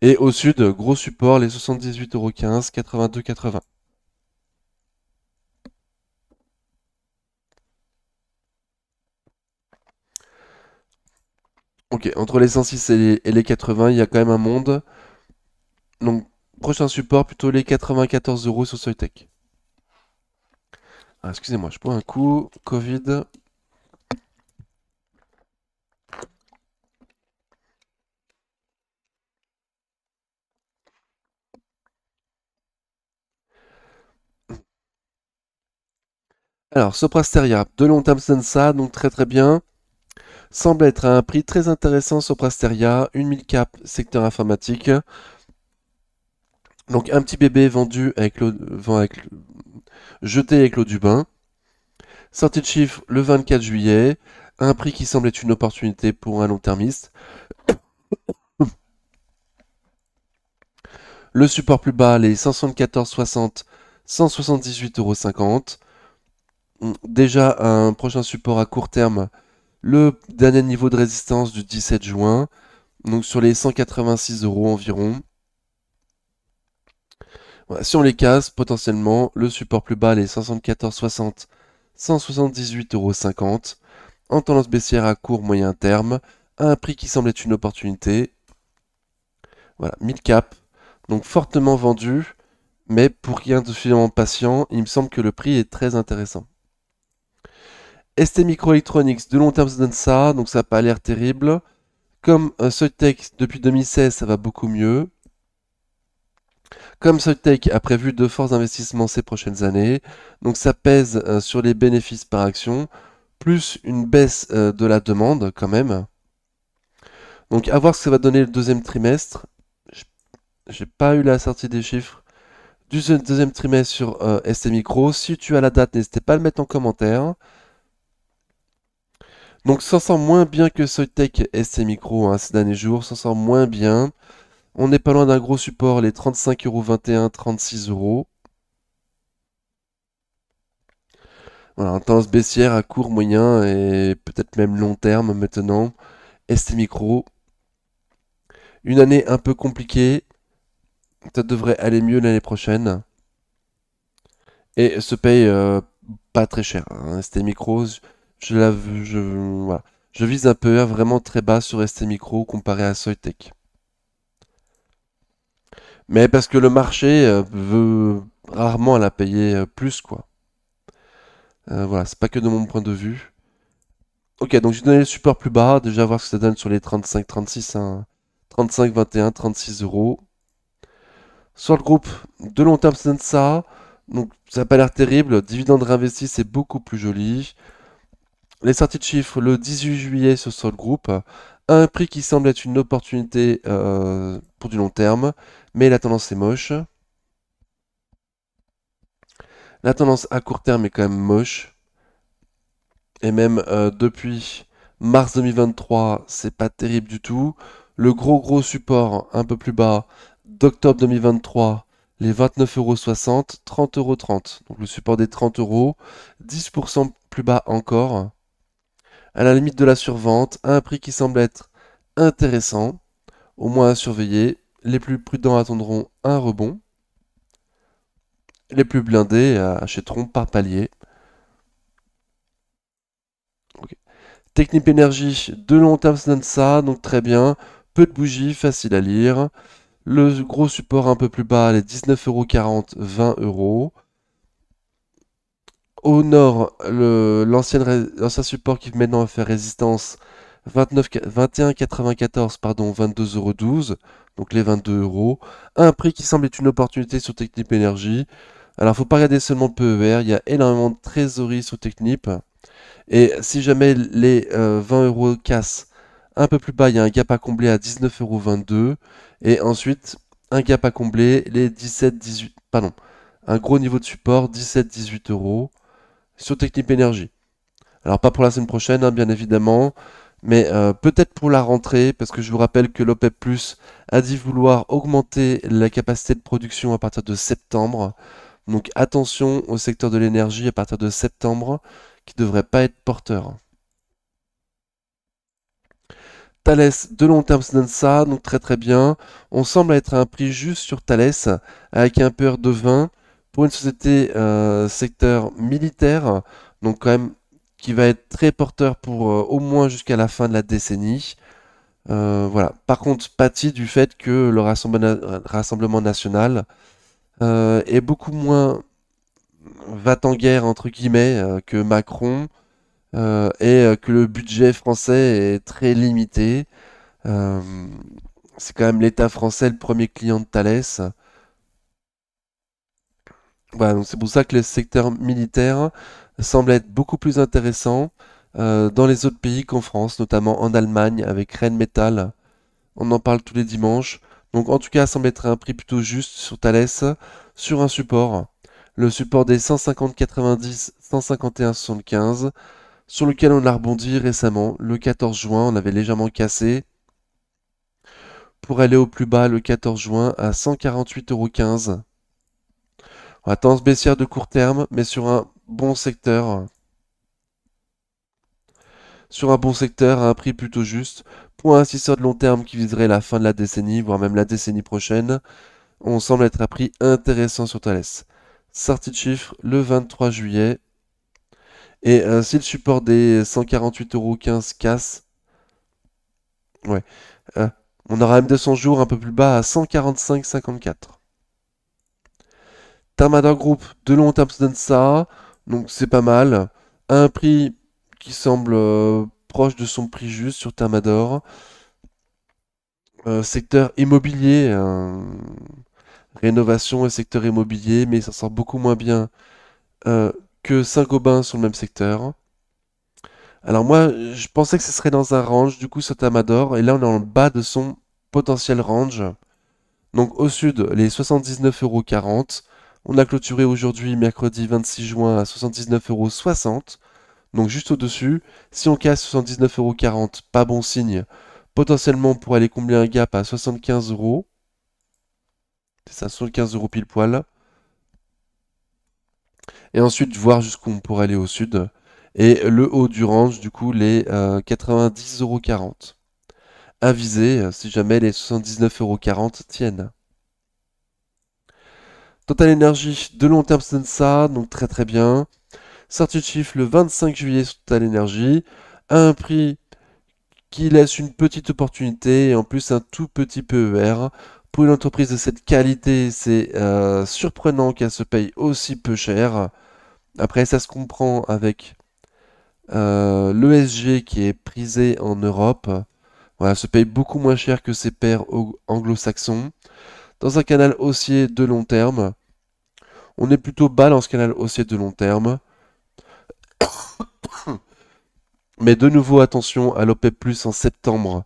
Et au sud, gros support, les 78,15€, 82,80€. Ok, entre les 106 et les, 80, il y a quand même un monde. Donc, prochain support, plutôt les 94 sur Soytech. Ah, Excusez-moi, je prends un coup. Covid. Alors, Steria, de Long terme ça, donc très très bien. Semble être à un prix très intéressant Soprasteria, une 1000 cap secteur informatique. Donc un petit bébé vendu avec l'eau, avec, jeté avec l'eau du bain. Sortie de chiffre le 24 juillet, un prix qui semble être une opportunité pour un long-termiste. Le support plus bas, les 174,60, 178,50 euros déjà un prochain support à court terme, le dernier niveau de résistance du 17 juin, donc sur les 186 euros environ. si on les casse, potentiellement, le support plus bas, les 174,60, 178,50 euros. En tendance baissière à court moyen terme, à un prix qui semble être une opportunité. Voilà, 1000 cap, donc fortement vendu, mais pour rien de suffisamment patient, il me semble que le prix est très intéressant. ST Electronics, de long terme, ça donne ça, donc ça n'a pas l'air terrible. Comme euh, depuis 2016, ça va beaucoup mieux. Comme Soitec a prévu de forts investissements ces prochaines années, donc ça pèse euh, sur les bénéfices par action, plus une baisse euh, de la demande quand même. Donc à voir ce que ça va donner le deuxième trimestre. Je n'ai pas eu la sortie des chiffres du deuxième trimestre sur euh, ST Micro. Si tu as la date, n'hésitez pas à le mettre en commentaire. Donc s'en sent moins bien que Soitec ST Micro hein, ces derniers jours, s'en sort moins bien. On n'est pas loin d'un gros support, les 35,21€, 36€. Voilà, tendance baissière à court, moyen et peut-être même long terme maintenant. ST Micro, une année un peu compliquée. Ça devrait aller mieux l'année prochaine. Et se paye euh, pas très cher. Hein. ST Micro. Je, la, je vise un PER vraiment très bas sur ST Micro comparé à Soytech. Mais parce que le marché euh, veut rarement la payer euh, plus, quoi. Euh, voilà, c'est pas que de mon point de vue. Ok, donc j'ai donné le support plus bas, déjà voir ce que ça donne sur les 35, 36, 35, 21, 36 euros. Sur le groupe, de long terme, ça ça. Donc ça n'a pas l'air terrible. Dividende réinvesti, c'est beaucoup plus joli. Les sorties de chiffres le 18 juillet sur Sol groupe, Un prix qui semble être une opportunité euh, pour du long terme, mais la tendance est moche. La tendance à court terme est quand même moche. Et même euh, depuis mars 2023, c'est pas terrible du tout. Le gros gros support un peu plus bas d'octobre 2023, les 29,60€, 30,30€. Donc le support des 30 euros, 10% plus bas encore à la limite de la survente, à un prix qui semble être intéressant, au moins à surveiller. Les plus prudents attendront un rebond. Les plus blindés achèteront par palier. Technique Technip de long terme, ça ça, donc très bien. Peu de bougies, facile à lire. Le gros support un peu plus bas, les 19,40€, 20€. Au nord, l'ancien support qui maintenant faire résistance 21,94 pardon 22,12€, donc les 22 euros. Un prix qui semble être une opportunité sur Technip Energy. Alors il faut pas regarder seulement le PER, il y a énormément de trésorerie sur Technip. Et si jamais les 20€ euh, 20 euros cassent un peu plus bas, il y a un gap à combler à 19,22€. Et ensuite, un gap à combler, les 17, 18, pardon, un gros niveau de support, 17, 18 euros sur Technip Énergie. Alors pas pour la semaine prochaine, hein, bien évidemment, mais euh, peut-être pour la rentrée, parce que je vous rappelle que l'OPEP e Plus a dit vouloir augmenter la capacité de production à partir de septembre. Donc attention au secteur de l'énergie à partir de septembre, qui ne devrait pas être porteur. Thales de long terme ça ça, donc très très bien. On semble être à un prix juste sur Thales, avec un peu de 20 pour une société euh, secteur militaire, donc quand même qui va être très porteur pour euh, au moins jusqu'à la fin de la décennie. Euh, voilà. Par contre, pâtit du fait que le Rassemblement national est beaucoup moins va t en guerre entre guillemets que Macron et que le budget français est très limité. c'est quand même l'État français le premier client de Thalès. Voilà, donc c'est pour ça que le secteur militaire semble être beaucoup plus intéressant euh, dans les autres pays qu'en France, notamment en Allemagne avec Metal. On en parle tous les dimanches. Donc en tout cas, ça semble un prix plutôt juste sur Thales, sur un support. Le support des 150-90, 151-75, sur lequel on a rebondi récemment. Le 14 juin, on avait légèrement cassé. Pour aller au plus bas le 14 juin à 148,15€. On attend tendance baissière de court terme, mais sur un bon secteur. Sur un bon secteur à un prix plutôt juste. Pour un investisseur de long terme qui viserait la fin de la décennie, voire même la décennie prochaine, on semble être à prix intéressant sur Thales. Sortie de chiffre le 23 juillet. Et euh, si le support des 148,15€ casse, ouais, euh, on aura M200 jours un peu plus bas à 145,54. Tamador Group de long donne ça, donc c'est pas mal. un prix qui semble euh, proche de son prix juste sur Tamador. Euh, secteur immobilier, euh, rénovation et secteur immobilier, mais ça sort beaucoup moins bien que Saint-Gobain sur le même secteur. Alors moi, je pensais que ce serait dans un range, du coup, sur Tamador, et là on est en bas de son potentiel range. Donc au sud, les 79,40€, on a clôturé aujourd'hui, mercredi 26 juin, à 79,60€. Donc juste au-dessus. Si on casse 79,40€, pas bon signe. Potentiellement pour aller combler un gap à 75 euros. C'est ça, 75 pile poil. Et ensuite, voir jusqu'où on pourrait aller au sud. Et le haut du range, du coup, les 90,40. 90,40€. viser si jamais les 79,40€ tiennent. Total Energy, de long terme c'est ça, donc très très bien. Sortie de chiffre le 25 juillet sur Total Energy, un prix qui laisse une petite opportunité et en plus un tout petit PER. Pour une entreprise de cette qualité, c'est euh, surprenant qu'elle se paye aussi peu cher. Après, ça se comprend avec euh, l'ESG qui est prisé en Europe. Voilà, se paye beaucoup moins cher que ses pairs anglo-saxons. Dans un canal haussier de long terme, on est plutôt bas ce canal haussier de long terme. Mais de nouveau, attention à Plus en septembre,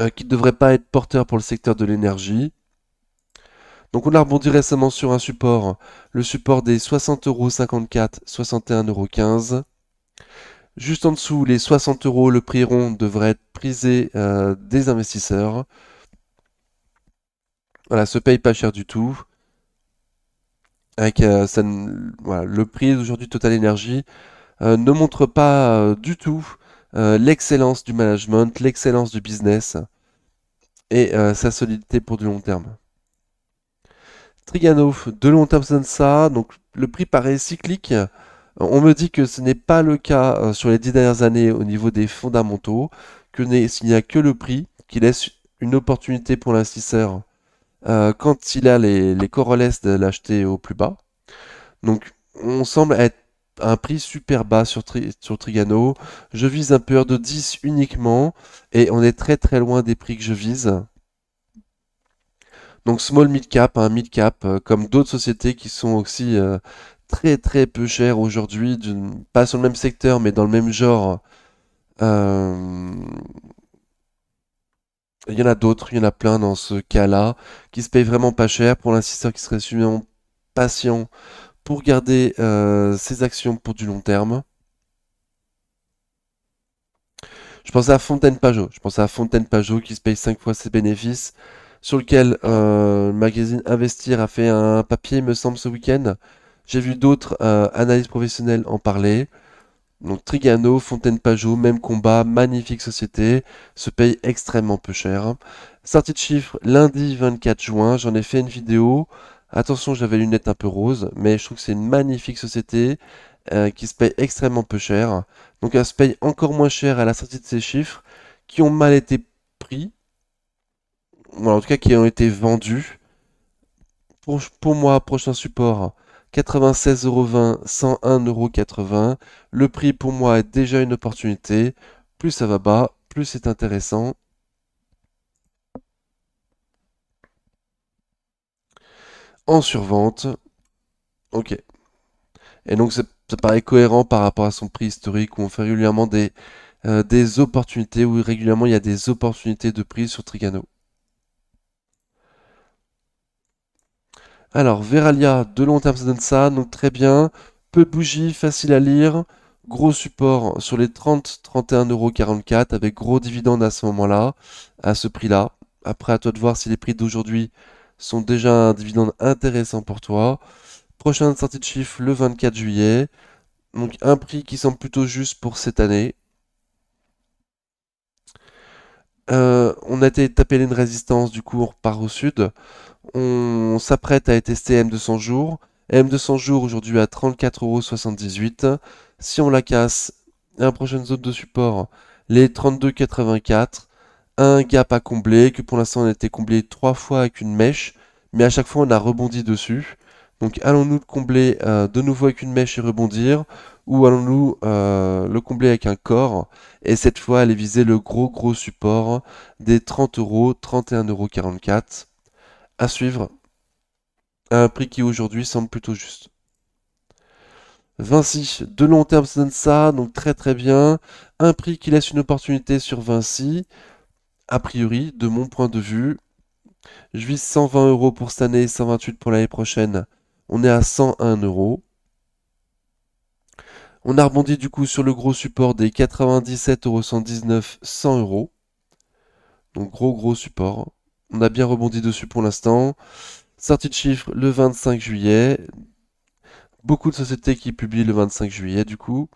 euh, qui ne devrait pas être porteur pour le secteur de l'énergie. Donc on a rebondi récemment sur un support, le support des 60,54€, 61,15€. Juste en dessous, les 60 euros, le prix rond devrait être prisé euh, des investisseurs. Voilà, se paye pas cher du tout. Euh, le prix d'aujourd'hui Total Energy euh, ne montre pas euh, du tout l'excellence du management, l'excellence du business et sa solidité pour du long terme. Trigano, de long terme, ça ça. Donc le prix paraît cyclique. On me dit que ce n'est pas le cas sur les dix dernières années au niveau des fondamentaux, que s'il n'y a que le prix qui laisse une opportunité pour l'investisseur euh, quand il a les, corolles de l'acheter au plus bas. Donc on semble être un prix super bas sur, sur Trigano. Je vise un peur de 10 uniquement et on est très très loin des prix que je vise. Donc small mid cap, un mid cap, euh, comme d'autres sociétés qui sont aussi euh, très très peu chères aujourd'hui, pas sur le même secteur mais dans le même genre il y en a d'autres, il y en a plein dans ce cas-là, qui se payent vraiment pas cher pour l'investisseur qui serait suffisamment patient pour garder euh, ses actions pour du long terme. Je pense à Fontaine Pajot. Je pense à Fontaine Pajot qui se paye 5 fois ses bénéfices, sur lequel euh, le magazine Investir a fait un papier, il me semble, ce week-end. J'ai vu d'autres euh, analyses professionnelles en parler. Donc Trigano, Fontaine Pajot, même combat, magnifique société, se paye extrêmement peu cher. Sortie de chiffres lundi 24 juin, j'en ai fait une vidéo. Attention, j'avais lunettes un peu roses, mais je trouve que c'est une magnifique société euh, qui se paye extrêmement peu cher. Donc elle se paye encore moins cher à la sortie de ces chiffres qui ont mal été pris, ou en tout cas qui ont été vendus. pour moi, prochain support, 96,20€, 101,80€. Le prix pour moi est déjà une opportunité. Plus ça va bas, plus c'est intéressant. En survente. Ok. Et donc ça, paraît cohérent par rapport à son prix historique où on fait régulièrement des, euh, des opportunités, où régulièrement il y a des opportunités de prix sur Trigano. Alors, Veralia, de long terme, ça donne ça. Donc, très bien. Peu de bougies, facile à lire. Gros support sur les 30, 31,44€ avec gros dividendes à ce moment-là, à ce prix-là. Après, à toi de voir si les prix d'aujourd'hui sont déjà un dividende intéressant pour toi. Prochaine sortie de chiffre le 24 juillet. Donc, un prix qui semble plutôt juste pour cette année. Euh, on a été tapé une résistance, du cours par au sud on s'apprête à tester M200 jours. M200 jours aujourd'hui à 34,78€. Si on la casse, un prochain zone de support, les 32,84€. Un gap à combler, que pour l'instant on a été comblé trois fois avec une mèche, mais à chaque fois on a rebondi dessus. Donc allons-nous le combler euh, de nouveau avec une mèche et rebondir, ou allons-nous euh, le combler avec un corps, et cette fois aller viser le gros gros support des 30 euros, 31,44 euros à suivre à un prix qui aujourd'hui semble plutôt juste. Vinci, de long terme ça donc très très bien. Un prix qui laisse une opportunité sur Vinci. A priori, de mon point de vue, je vise 120 euros pour cette année 128 pour l'année prochaine. On est à 101 euros. On a rebondi du coup sur le gros support des 97 euros 119, 100 euros. Donc gros gros support. On a bien rebondi dessus pour l'instant. Sortie de chiffres le 25 juillet. Beaucoup de sociétés qui publient le 25 juillet du coup.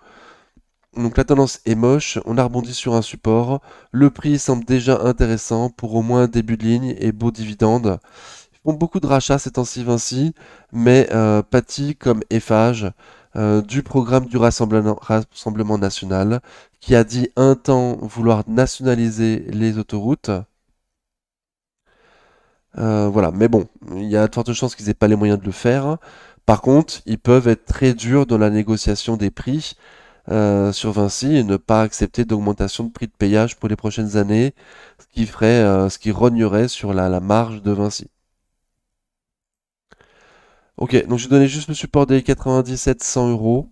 Donc la tendance est moche, on a rebondi sur un support, le prix semble déjà intéressant pour au moins début de ligne et beau dividende. Ils font beaucoup de rachats ces temps-ci mais euh, comme Eiffage euh, du programme du Rassemblement National qui a dit un temps vouloir nationaliser les autoroutes. Euh, voilà, mais bon, il y a de fortes chances qu'ils n'aient pas les moyens de le faire. Par contre, ils peuvent être très durs dans la négociation des prix euh, sur Vinci et ne pas accepter d'augmentation de prix de payage pour les prochaines années, ce qui ferait, euh, ce qui rognerait sur la, marge de Vinci. Ok, donc je donner juste le support des 97 100 euros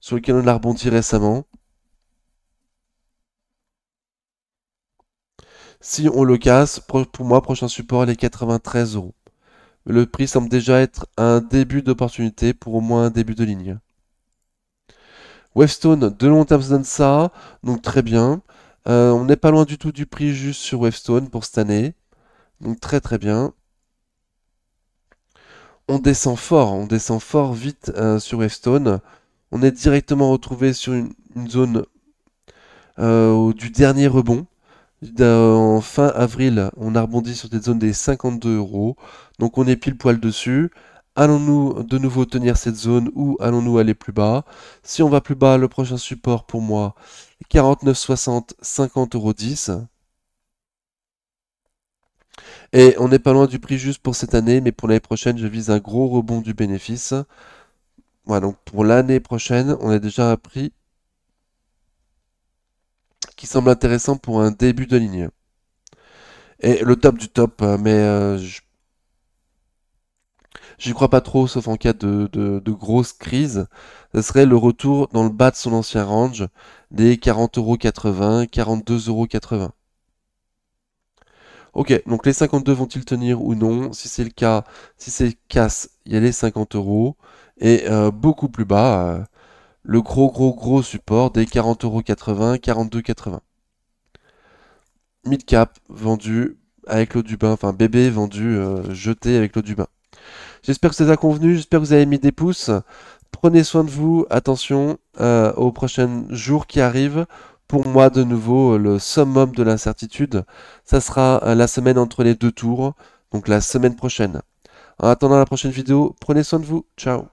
sur lequel on a rebondi récemment. Si on le casse, pour moi, prochain support, les 93 euros. Le prix semble déjà être un début d'opportunité pour au moins un début de ligne. Webstone, de long terme, ça donne ça. Donc très bien. Euh, on n'est pas loin du tout du prix juste sur Webstone pour cette année. Donc très très bien. On descend fort, on descend fort vite euh, sur Webstone. On est directement retrouvé sur une, zone euh, du dernier rebond en fin avril, on a rebondi sur des zones des 52 euros. Donc on est pile poil dessus. Allons-nous de nouveau tenir cette zone ou allons-nous aller plus bas Si on va plus bas, le prochain support pour moi, 49,60, 50 euros Et on n'est pas loin du prix juste pour cette année, mais pour l'année prochaine, je vise un gros rebond du bénéfice. Voilà, donc pour l'année prochaine, on a déjà à prix qui semble intéressant pour un début de ligne. Et le top du top, hein, mais euh, je j'y crois pas trop, sauf en cas de, de, grosse crise, ce serait le retour dans le bas de son ancien range des 40,80€, 42,80€. Ok, donc les 52 vont-ils tenir ou non Si c'est le cas, si c'est casse, il y a les 50 euros. Et euh, beaucoup plus bas, euh, le gros gros gros support des 40,80€, 42,80€. Midcap vendu avec l'eau du bain, enfin bébé vendu, euh, jeté avec l'eau du bain. J'espère que ça vous a convenu, j'espère que vous avez mis des pouces. Prenez soin de vous, attention euh, aux prochains jours qui arrivent. Pour moi, de nouveau, euh, le summum de l'incertitude, ça sera la semaine entre les deux tours, donc la semaine prochaine. En attendant la prochaine vidéo, prenez soin de vous, ciao